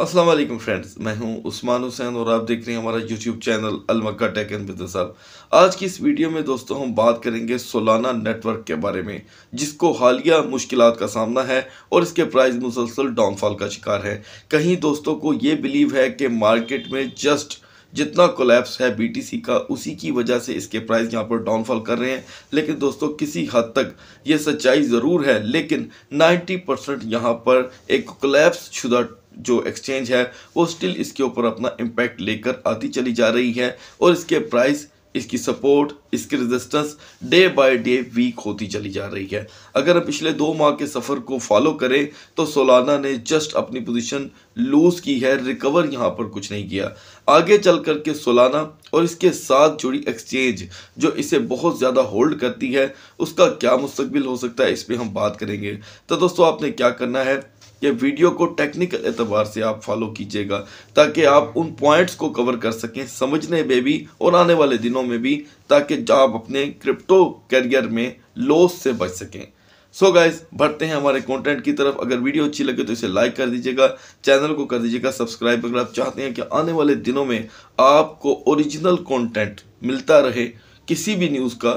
अस्सलाम वालेकुम फ्रेंड्स मैं हूं उस्मान हुसैन और आप देख रहे हैं हमारा यूट्यूब चैनल अलमक्का टेक एंड बिजनेस हब आज की इस वीडियो में दोस्तों हम बात करेंगे सोलाना नेटवर्क के बारे में जिसको हालिया मुश्किल का सामना है और इसके प्राइस मुसलसल डाउनफॉल का शिकार है कहीं दोस्तों को ये बिलीव है कि मार्केट में जस्ट जितना कोलैप्स है बीटीसी का उसी की वजह से इसके प्राइस यहाँ पर डाउनफॉल कर रहे हैं लेकिन दोस्तों किसी हद तक ये सच्चाई ज़रूर है लेकिन 90 परसेंट यहाँ पर एक कोलैप्स शुदा जो एक्सचेंज है वो स्टिल इसके ऊपर अपना इम्पैक्ट लेकर आती चली जा रही है और इसके प्राइस इसकी सपोर्ट इसकी resistance day by day weak होती चली जा रही है अगर हम पिछले दो माह के सफ़र को फॉलो करें तो सोलाना ने जस्ट अपनी पोजीशन लूज़ की है रिकवर यहाँ पर कुछ नहीं किया आगे चल कर के सोलाना और इसके साथ जुड़ी एक्सचेंज जो इसे बहुत ज़्यादा होल्ड करती है उसका क्या मुस्तबिल हो सकता है इस पर हम बात करेंगे तो दोस्तों आपने क्या करना है या वीडियो को टेक्निकल एतबार से आप फॉलो कीजिएगा ताकि आप उन पॉइंट्स को कवर कर सकें समझने में भी और आने वाले दिनों में भी ताकि आप अपने क्रिप्टो कैरियर में लॉस से बच सकें सो so गाइज बढ़ते हैं हमारे कंटेंट की तरफ अगर वीडियो अच्छी लगे तो इसे लाइक कर दीजिएगा चैनल को कर दीजिएगा सब्सक्राइब अगर आप चाहते हैं कि आने वाले दिनों में आपको ओरिजिनल कंटेंट मिलता रहे किसी भी न्यूज़ का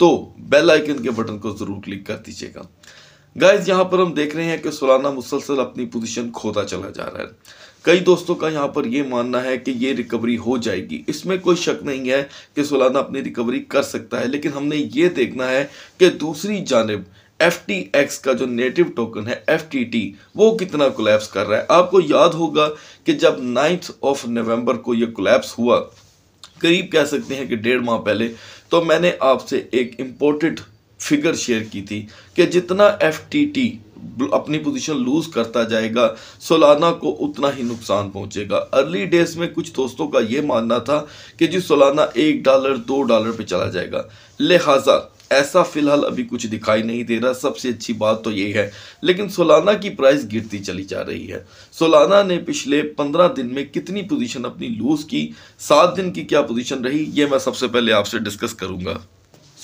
तो बेल आइकन के बटन को ज़रूर क्लिक कर दीजिएगा गाइज यहाँ पर हम देख रहे हैं कि सोलाना मुसलसल अपनी पोजीशन खोता चला जा रहा है कई दोस्तों का यहाँ पर ये मानना है कि ये रिकवरी हो जाएगी इसमें कोई शक नहीं है कि सोलाना अपनी रिकवरी कर सकता है लेकिन हमने ये देखना है कि दूसरी जानब एफ टी एक्स का जो नेटिव टोकन है एफ टी टी वो कितना कोलेप्स कर रहा है आपको याद होगा कि जब नाइन्थ ऑफ नवम्बर को ये कोलेप्स हुआ करीब कह सकते हैं कि डेढ़ माह पहले तो मैंने आपसे एक इम्पोर्टेंट फिगर शेयर की थी कि जितना एफ अपनी पोजीशन लूज करता जाएगा सोलाना को उतना ही नुकसान पहुंचेगा अर्ली डेज में कुछ दोस्तों का ये मानना था कि जी सोलाना एक डॉलर दो डॉलर पे चला जाएगा लिहाजा ऐसा फिलहाल अभी कुछ दिखाई नहीं दे रहा सबसे अच्छी बात तो ये है लेकिन सोलाना की प्राइस गिरती चली जा रही है सोलाना ने पिछले पंद्रह दिन में कितनी पोजिशन अपनी लूज की सात दिन की क्या पोजिशन रही ये मैं सबसे पहले आपसे डिस्कस करूंगा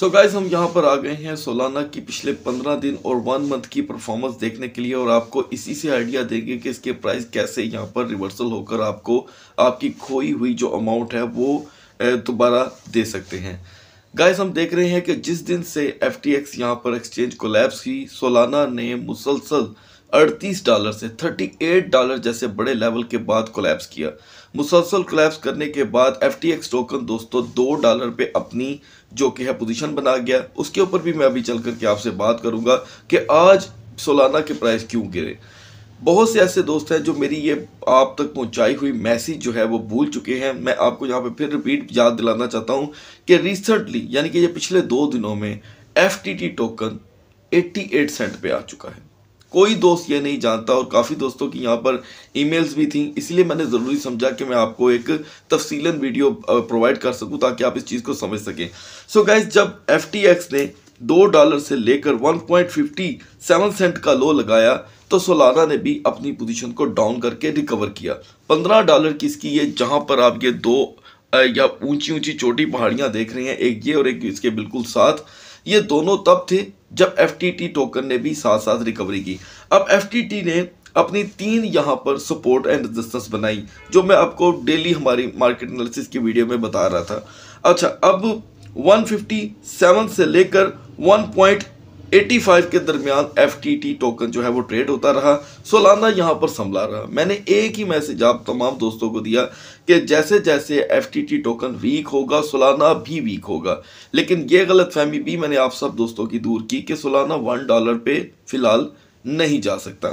सो so गाइज हम यहाँ पर आ गए हैं सोलाना की पिछले पंद्रह दिन और वन मंथ की परफॉर्मेंस देखने के लिए और आपको इसी से आइडिया देंगे कि इसके प्राइस कैसे यहाँ पर रिवर्सल होकर आपको आपकी खोई हुई जो अमाउंट है वो दोबारा दे सकते हैं गाइज हम देख रहे हैं कि जिस दिन से एफ टी यहाँ पर एक्सचेंज कोलैप्स हुई सोलाना ने मुसलसल अड़तीस डॉलर से 38 डॉलर जैसे बड़े लेवल के बाद कोलैप्स किया मुसलसल कोलैप्स करने के बाद एफ टोकन दोस्तों दो डॉलर पे अपनी जो कि है पोजीशन बना गया उसके ऊपर भी मैं अभी चल करके आपसे बात करूंगा कि आज सोलाना के प्राइस क्यों गिरे बहुत से ऐसे दोस्त हैं जो मेरी ये आप तक पहुंचाई हुई मैसेज जो है वो भूल चुके हैं मैं आपको यहाँ पे फिर रिपीट याद दिलाना चाहता हूँ कि रिसेंटली यानी कि ये पिछले दो दिनों में एफ टोकन 88 सेंट पे आ चुका है कोई दोस्त ये नहीं जानता और काफ़ी दोस्तों की यहाँ पर ईमेल्स भी थी इसलिए मैंने ज़रूरी समझा कि मैं आपको एक तफसीला वीडियो प्रोवाइड कर सकूँ ताकि आप इस चीज़ को समझ सकें सो so गैस जब एफ ने दो डॉलर से लेकर 1.57 सेंट का लो लगाया तो सोलाना ने भी अपनी पोजीशन को डाउन करके रिकवर किया 15 डॉलर की इसकी ये जहां पर आप ये दो या ऊंची ऊंची छोटी पहाड़ियां देख रहे हैं एक ये और एक इसके बिल्कुल साथ ये दोनों तब थे जब एफ टोकन ने भी साथ साथ रिकवरी की अब एफ ने अपनी तीन यहाँ पर सपोर्ट एंड रेजिस्टेंस बनाई जो मैं आपको डेली हमारी मार्केट एनालिसिस की वीडियो में बता रहा था अच्छा अब 157 से लेकर 85 के दरमियान एफ टोकन जो है वो ट्रेड होता रहा सोलाना यहाँ पर संभला रहा मैंने एक ही मैसेज आप तमाम दोस्तों को दिया कि जैसे जैसे एफ टोकन वीक होगा सोलाना भी वीक होगा लेकिन ये गलत फहमी भी मैंने आप सब दोस्तों की दूर की कि सोलाना वन डॉलर पे फिलहाल नहीं जा सकता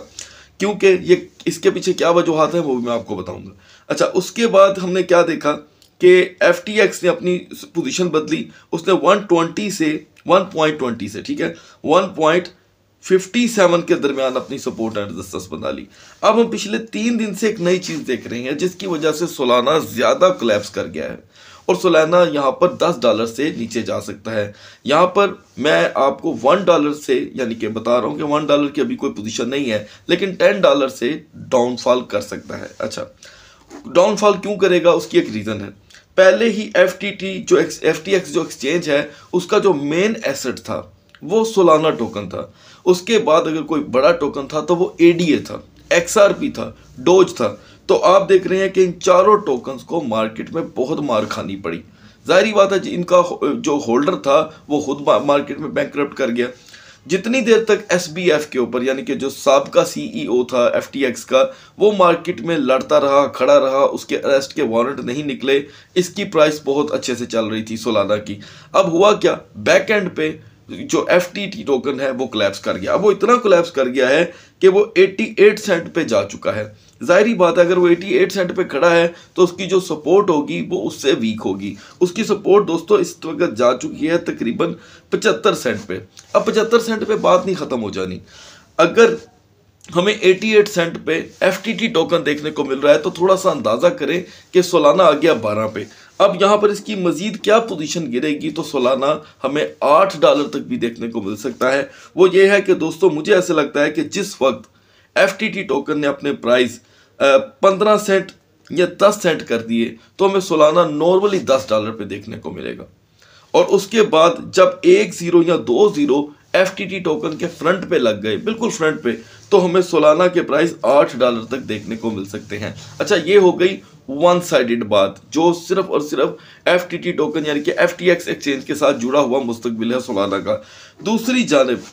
क्योंकि ये इसके पीछे क्या वजूहत है वो भी मैं आपको बताऊँगा अच्छा उसके बाद हमने क्या देखा कि एफ ने अपनी पोजिशन बदली उसने वन से 1.20 से ठीक है 1.57 के दरमियान अपनी सपोर्ट एंड रजिस्टेंस बना ली अब हम पिछले तीन दिन से एक नई चीज़ देख रहे हैं जिसकी वजह से सोलाना ज़्यादा कोलेप्स कर गया है और सोलाना यहाँ पर 10 डॉलर से नीचे जा सकता है यहाँ पर मैं आपको वन डॉलर से यानी कि बता रहा हूँ कि वन डॉलर की अभी कोई पोजीशन नहीं है लेकिन टेन डॉलर से डाउनफॉल कर सकता है अच्छा डाउनफॉल क्यों करेगा उसकी एक रीज़न है पहले ही एफ जो एफ जो एक्सचेंज है उसका जो मेन एसेट था वो सोलाना टोकन था उसके बाद अगर कोई बड़ा टोकन था तो वो ए था एक्स था डोज था तो आप देख रहे हैं कि इन चारों टोकन्स को मार्केट में बहुत मार खानी पड़ी जाहिर बात है जी इनका जो होल्डर था वो खुद मार्केट में बैंक कर गया जितनी देर तक एस के ऊपर यानी कि जो सबका ओ e था एफ का वो मार्केट में लड़ता रहा खड़ा रहा उसके अरेस्ट के वारंट नहीं निकले इसकी प्राइस बहुत अच्छे से चल रही थी सोलाना की अब हुआ क्या बैक एंड पे जो एफ टोकन है वो कोलैप्स कर गया अब वो इतना कोलेप्स कर गया है कि वो 88 सेंट पे जा चुका है जाहिर बात है अगर वो 88 सेंट पे खड़ा है तो उसकी जो सपोर्ट होगी वो उससे वीक होगी उसकी सपोर्ट दोस्तों इस वक्त जा चुकी है तकरीबन 75 सेंट पे अब 75 सेंट पे बात नहीं ख़त्म हो जानी अगर हमें 88 सेंट पे एफ टोकन देखने को मिल रहा है तो थोड़ा सा अंदाज़ा करें कि सोलाना आ गया बारह पे अब यहाँ पर इसकी मजीद क्या पोजीशन गिरेगी तो सोलाना हमें आठ डॉलर तक भी देखने को मिल सकता है वो ये है कि दोस्तों मुझे ऐसा लगता है कि जिस वक्त एफ टोकन ने अपने प्राइस पंद्रह सेंट या दस सेंट कर दिए तो हमें सोलाना नॉर्मली दस डॉलर पे देखने को मिलेगा और उसके बाद जब एक ज़ीरो या दो ज़ीरो एफ टोकन के फ्रंट पे लग गए बिल्कुल फ्रंट पे तो हमें सोलाना के प्राइस आठ डॉलर तक देखने को मिल सकते हैं अच्छा ये हो गई वन साइडेड बात जो सिर्फ और सिर्फ एफ टी टी टोकन यानी कि एफ टी एक्स एक्सचेंज के साथ जुड़ा हुआ मुस्तबिल है सोलाना का दूसरी जानब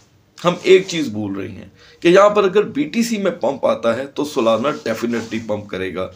हम एक चीज़ भूल रहे हैं कि यहाँ पर अगर बी टी सी में पम्प आता है तो सोलाना डेफिनेटली पम्प करेगा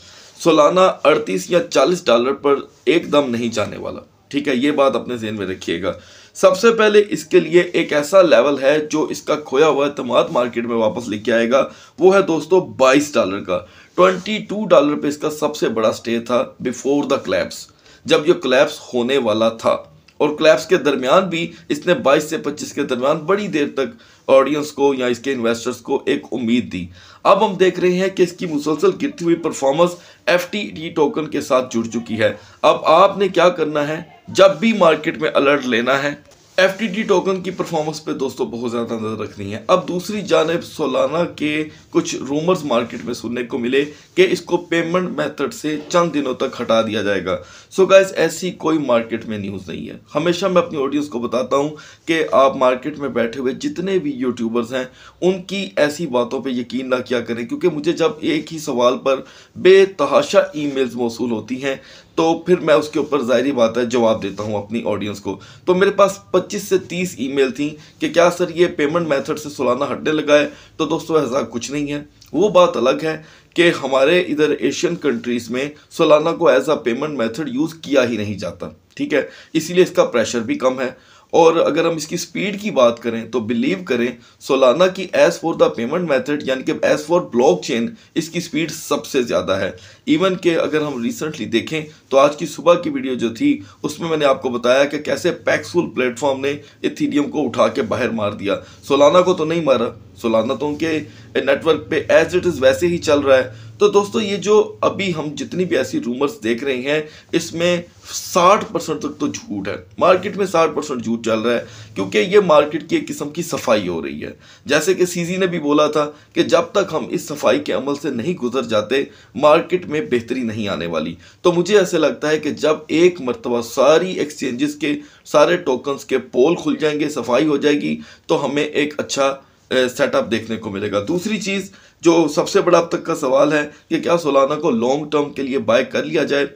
सोलाना अड़तीस या चालीस डॉलर पर एकदम नहीं जाने वाला ठीक है ये बात अपने जहन में रखिएगा सबसे पहले इसके लिए एक ऐसा लेवल है जो इसका खोया हुआ अतमाद मार्केट में वापस लेके आएगा वो है दोस्तों 22 डॉलर का 22 डॉलर पे इसका सबसे बड़ा स्टे था बिफोर द क्लैप्स जब ये क्लैप्स होने वाला था और क्लैप्स के दरमियान भी इसने 22 से 25 के दरमियान बड़ी देर तक ऑडियंस को या इसके इन्वेस्टर्स को एक उम्मीद दी अब हम देख रहे हैं कि इसकी मुसलसल गिरती हुई परफॉर्मेंस एफ टोकन के साथ जुड़ चुकी है अब आपने क्या करना है जब भी मार्केट में अलर्ट लेना है एफ टोकन की परफॉर्मेंस पे दोस्तों बहुत ज़्यादा नज़र रखनी है अब दूसरी जानब सोलाना के कुछ रूमर्स मार्केट में सुनने को मिले कि इसको पेमेंट मेथड से चंद दिनों तक हटा दिया जाएगा सो so गाइस ऐसी कोई मार्केट में न्यूज़ नहीं है हमेशा मैं अपनी ऑडियंस को बताता हूँ कि आप मार्केट में बैठे हुए जितने भी यूट्यूबर्स हैं उनकी ऐसी बातों पर यकीन ना किया करें क्योंकि मुझे जब एक ही सवाल पर बेतहाशा ई मेल्स मौसू होती हैं तो फिर मैं उसके ऊपर ज़ाहरी बात है जवाब देता हूँ अपनी ऑडियंस को तो मेरे पास 25 से 30 ईमेल थी कि क्या सर ये पेमेंट मेथड से सोलाना हटने लगा है तो दोस्तों ऐसा कुछ नहीं है वो बात अलग है कि हमारे इधर एशियन कंट्रीज़ में सोलाना को as a payment method use किया ही नहीं जाता ठीक है इसीलिए इसका प्रेशर भी कम है और अगर हम इसकी स्पीड की बात करें तो बिलीव करें सोलाना की as for the payment method यानी कि एस फॉर ब्लॉकचेन इसकी स्पीड सबसे ज़्यादा है इवन के अगर हम रिसेंटली देखें तो आज की सुबह की वीडियो जो थी उसमें मैंने आपको बताया कि कैसे पैक्सफुल प्लेटफॉर्म ने इथीडियम को उठा के बाहर मार दिया सोलाना को तो नहीं मारा सो तो के नेटवर्क पे एज इट इज़ वैसे ही चल रहा है तो दोस्तों ये जो अभी हम जितनी भी ऐसी रूमर्स देख रहे हैं इसमें 60 परसेंट तक तो झूठ है मार्केट में 60 परसेंट झूठ चल रहा है क्योंकि ये मार्केट की एक किस्म की सफाई हो रही है जैसे कि सीजी ने भी बोला था कि जब तक हम इस सफाई के अमल से नहीं गुजर जाते मार्केट में बेहतरी नहीं आने वाली तो मुझे ऐसे लगता है कि जब एक मरतबा सारी एक्सचेंजेस के सारे टोकन्स के पोल खुल जाएंगे सफाई हो जाएगी तो हमें एक अच्छा सेटअप देखने को मिलेगा दूसरी चीज़ जो सबसे बड़ा अब तक का सवाल है कि क्या सोलाना को लॉन्ग टर्म के लिए बाय कर लिया जाए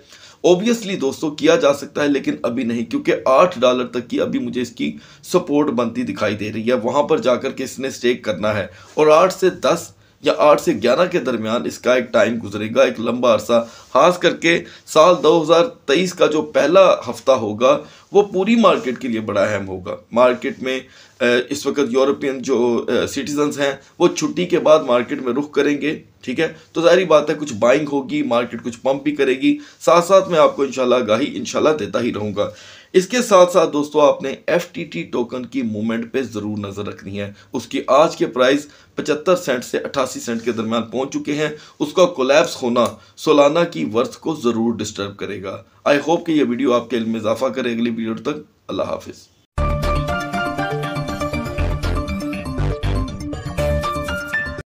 ऑब्वियसली दोस्तों किया जा सकता है लेकिन अभी नहीं क्योंकि आठ डॉलर तक की अभी मुझे इसकी सपोर्ट बनती दिखाई दे रही है वहाँ पर जाकर के इसने स्टेक करना है और आठ से दस या आठ से ग्यारह के दरमियान इसका एक टाइम गुजरेगा एक लंबा अरसा खास करके साल 2023 का जो पहला हफ्ता होगा वो पूरी मार्केट के लिए बड़ा अहम होगा मार्केट में इस वक्त यूरोपियन जो सिटीजन्स हैं वो छुट्टी के बाद मार्केट में रुख करेंगे ठीक है तो जारी बात है कुछ बाइंग होगी मार्केट कुछ पंप भी करेगी साथ साथ मैं आपको इंशाल्लाह आगाही इनशाला देता ही रहूँगा इसके साथ साथ दोस्तों आपने एफ टोकन की मूवमेंट पे ज़रूर नज़र रखनी है उसकी आज के प्राइस 75 सेंट से 88 सेंट के दरमियान पहुंच चुके हैं उसका कोलैप्स होना सोलाना की वर्थ को ज़रूर डिस्टर्ब करेगा आई होप कि यह वीडियो आपके इल्म में इजाफा करें अगली वीडियो तक अल्लाह हाफिज़